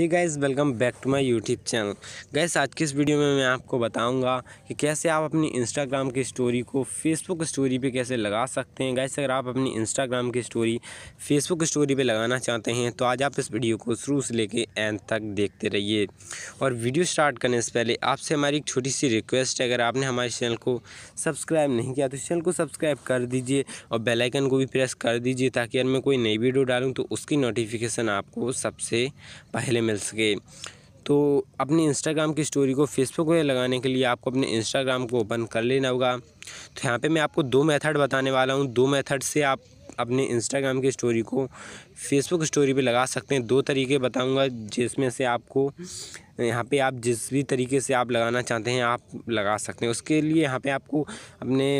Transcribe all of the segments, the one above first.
he guys welcome back to my YouTube channel guys आज की इस वीडियो में मैं आपको बताऊंगा कि कैसे आप अपनी इंस्टाग्राम की स्टोरी को फेसबुक स्टोरी पे कैसे लगा सकते हैं गैस अगर आप अपनी इंस्टाग्राम की स्टोरी फेसबुक स्टोरी पे लगाना चाहते हैं तो आज आप इस वीडियो को शुरू से लेके एंड तक देखते रहिए और वीडियो स्टार्ट करने से पहले आपसे हमारी एक छोटी सी रिक्वेस्ट है अगर आपने हमारे चैनल को सब्सक्राइब नहीं किया तो चैनल को सब्सक्राइब कर दीजिए और बेलाइकन को भी प्रेस कर दीजिए ताकि अगर मैं कोई नई वीडियो डालूँ तो उसकी नोटिफिकेशन आपको सबसे पहले मिल सके तो अपनी इंस्टाग्राम की स्टोरी को फेसबुक में लगाने के लिए आपको अपने इंस्टाग्राम को ओपन कर लेना होगा तो यहाँ पे मैं आपको दो मेथड बताने वाला हूँ दो मेथड से आप अपने इंस्टाग्राम की स्टोरी को फेसबुक स्टोरी पे लगा सकते हैं दो तरीके बताऊंगा जिसमें से आपको यहाँ पे आप जिस भी तरीके से आप लगाना चाहते हैं आप लगा सकते हैं उसके लिए यहाँ पे आपको अपने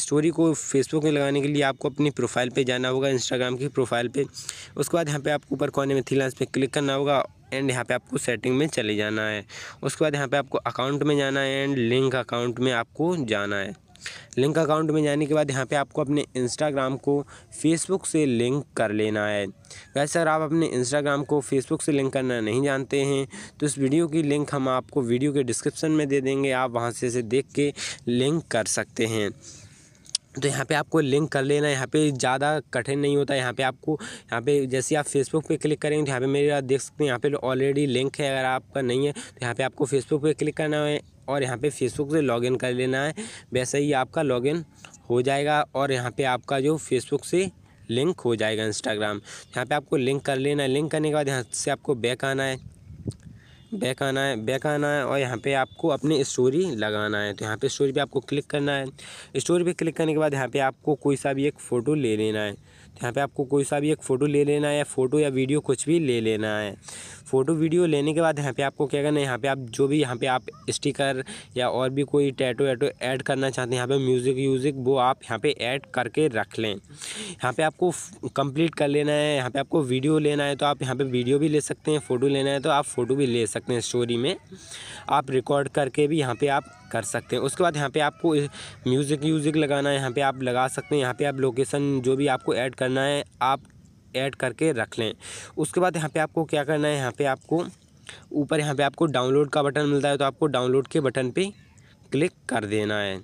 स्टोरी को फेसबुक में लगाने के लिए आपको अपनी प्रोफाइल पे जाना होगा इंस्टाग्राम की प्रोफाइल पे उसके बाद यहाँ पे आपको ऊपर कोने में थी पे क्लिक करना होगा एंड यहाँ पे आपको सेटिंग में चले जाना है उसके बाद यहाँ पे आपको अकाउंट में जाना है एंड लिंक अकाउंट में आपको जाना है लिंक अकाउंट में जाने के बाद यहाँ पे आपको अपने इंस्टाग्राम को फेसबुक से लिंक कर लेना है वैसे अगर आप अपने इंस्टाग्राम को फेसबुक से लिंक करना नहीं जानते हैं तो इस वीडियो की लिंक हम आपको वीडियो के डिस्क्रिप्शन में दे देंगे आप वहाँ से इसे देख के लिंक कर सकते हैं तो यहाँ पे आपको लिंक कर लेना यहाँ पे ज़्यादा कठिन नहीं होता यहाँ पे आपको यहाँ पे जैसे आप फेसबुक पे क्लिक करेंगे तो यहाँ पे मेरा देख सकते हैं यहाँ पे ऑलरेडी लिंक है अगर आपका नहीं है तो यहाँ पे आपको फेसबुक पे क्लिक करना है और यहाँ पे फेसबुक से लॉगिन कर लेना है वैसे ही आपका लॉगिन हो जाएगा और यहाँ पर आपका जो फेसबुक से लिंक हो जाएगा इंस्टाग्राम यहाँ पर आपको लिंक कर लेना है लिंक करने के बाद यहाँ से आपको बैक आना है बैक आना है बैक आना है और यहाँ पे आपको अपनी स्टोरी लगाना है तो यहाँ पे स्टोरी पे आपको क्लिक करना है स्टोरी पे क्लिक करने के बाद यहाँ पे आपको कोई सा भी एक फ़ोटो ले लेना है यहाँ पे आपको कोई सा भी एक फ़ोटो ले लेना है या फ़ोटो या वीडियो कुछ भी ले लेना है फ़ोटो वीडियो लेने के बाद यहाँ पे आपको क्या करना है यहाँ पे आप जो भी यहाँ पे आप स्टिकर या और भी कोई टैटो वैटो ऐड करना चाहते हैं यहाँ पे म्यूज़िक व्यूज़िक वो आप यहाँ पे ऐड करके रख लें यहाँ पे आपको कंप्लीट कर लेना है यहाँ पे आपको वीडियो लेना है तो आप यहाँ पे वीडियो भी ले सकते हैं फ़ोटो लेना है तो आप फ़ोटो भी ले सकते हैं स्टोरी में आप रिकॉर्ड करके भी यहाँ पर आप कर सकते हैं उसके बाद यहाँ पर आपको म्यूज़िक व्यूज़िक लगाना है यहाँ पर आप लगा सकते हैं यहाँ पर आप लोकेसन जो भी आपको ऐड कर करना है आप ऐड करके रख लें उसके बाद यहाँ पे आपको क्या करना है यहाँ पे आपको ऊपर यहाँ पे आपको डाउनलोड का बटन मिलता है तो आपको डाउनलोड के बटन पे क्लिक कर देना है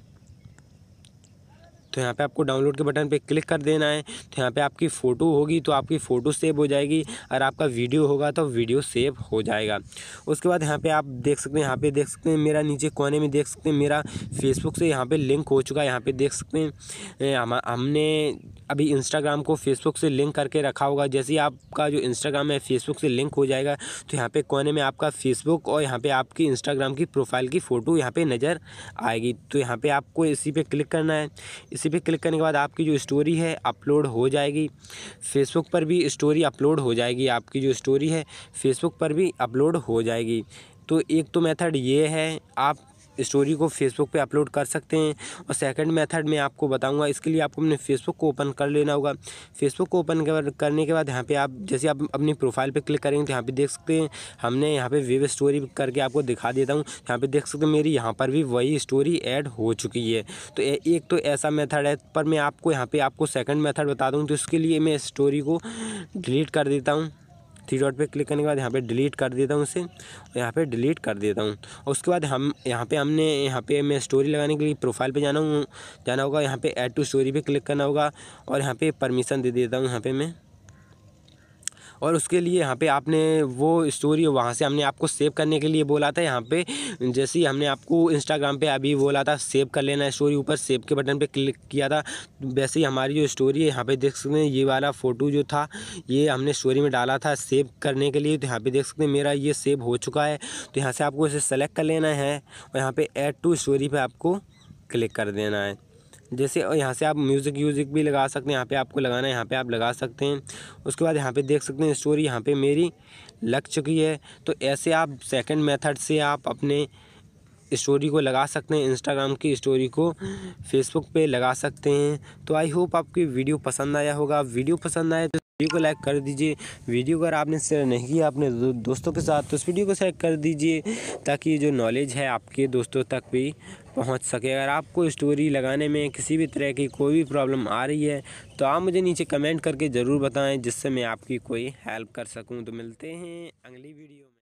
तो यहाँ पे आपको डाउनलोड के बटन पे क्लिक कर देना है तो यहाँ पे आपकी फ़ोटो होगी तो आपकी फ़ोटो सेव हो जाएगी और आपका वीडियो होगा तो वीडियो सेव हो जाएगा उसके बाद यहाँ पे आप देख सकते हैं यहाँ पे देख सकते हैं मेरा नीचे कोने में देख सकते हैं मेरा फेसबुक से यहाँ पर लिंक हो चुका है यहाँ पर देख सकते हैं हम हमने अभी इंस्टाग्राम को फेसबुक से लिंक करके रखा होगा जैसे ही आपका जो इंस्टाग्राम है फेसबुक से लिंक हो जाएगा तो यहाँ पे कोने में आपका फेसबुक और यहाँ पे आपकी इंस्टाग्राम की प्रोफाइल की फ़ोटो यहाँ पे नज़र आएगी तो यहाँ पे आपको इसी पे क्लिक करना है इसी पे क्लिक करने के बाद आपकी जो स्टोरी है अपलोड हो जाएगी फेसबुक पर भी स्टोरी अपलोड हो जाएगी आपकी जो स्टोरी है फेसबुक पर भी अपलोड हो जाएगी तो एक तो मेथड ये है आप स्टोरी को फेसबुक पे अपलोड कर सकते हैं और सेकंड मेथड मैं आपको बताऊंगा इसके लिए आपको अपने फेसबुक को ओपन कर लेना होगा फेसबुक को ओपन करने के बाद यहाँ पे आप जैसे आप अपनी प्रोफाइल पे क्लिक करेंगे तो यहाँ पे देख सकते हैं हमने यहाँ पे वेब स्टोरी करके आपको दिखा देता हूँ यहाँ पे देख सकते हैं मेरी यहाँ पर भी वही स्टोरी एड हो चुकी है तो एक तो ऐसा मेथड है पर मैं आपको यहाँ पर आपको सेकेंड मैथड बता दूँ तो इसके लिए मैं स्टोरी को डिलीट कर देता हूँ थ्री डॉट पे क्लिक करने के बाद यहाँ पे डिलीट कर देता हूँ उसे और यहाँ पे डिलीट कर देता हूँ और उसके बाद हम यहाँ पे हमने यहाँ पे मैं स्टोरी लगाने के लिए प्रोफाइल पे जाना हूँ जाना होगा यहाँ पे ऐड टू स्टोरी पे क्लिक करना होगा और यहाँ पे परमिशन दे देता हूँ यहाँ पे मैं और उसके लिए यहाँ पे आपने वो स्टोरी वहाँ से हमने आपको सेव करने के लिए बोला था यहाँ पे जैसे ही हमने आपको इंस्टाग्राम पे अभी बोला था सेव कर लेना स्टोरी ऊपर सेव के बटन पे क्लिक किया था वैसे ही हमारी जो स्टोरी है यहाँ पे देख सकते हैं ये वाला फ़ोटो जो था ये हमने स्टोरी में डाला था सेव करने के लिए तो यहाँ पर देख सकते हैं मेरा ये सेव हो चुका है तो यहाँ से आपको इसे सेलेक्ट कर लेना है और यहाँ पर एड टू स्टोरी पर आपको क्लिक कर देना है जैसे यहाँ से आप म्यूज़िक व्यूज़िक भी लगा सकते हैं यहाँ पे आपको लगाना है यहाँ पे आप लगा सकते हैं उसके बाद यहाँ पे देख सकते हैं स्टोरी यहाँ पे मेरी लग चुकी है तो ऐसे आप सेकंड मेथड से आप अपने स्टोरी को लगा सकते हैं इंस्टाग्राम की स्टोरी को फेसबुक पे लगा सकते हैं तो आई होप आपकी वीडियो पसंद आया होगा वीडियो पसंद आए तो वीडियो को लाइक कर दीजिए वीडियो अगर आपने शेयर नहीं किया अपने दोस्तों के साथ तो उस वीडियो को शेयर कर दीजिए ताकि जो नॉलेज है आपके दोस्तों तक भी पहुंच सके अगर आपको स्टोरी लगाने में किसी भी तरह की कोई भी प्रॉब्लम आ रही है तो आप मुझे नीचे कमेंट करके ज़रूर बताएं जिससे मैं आपकी कोई हेल्प कर सकूं तो मिलते हैं अगली वीडियो में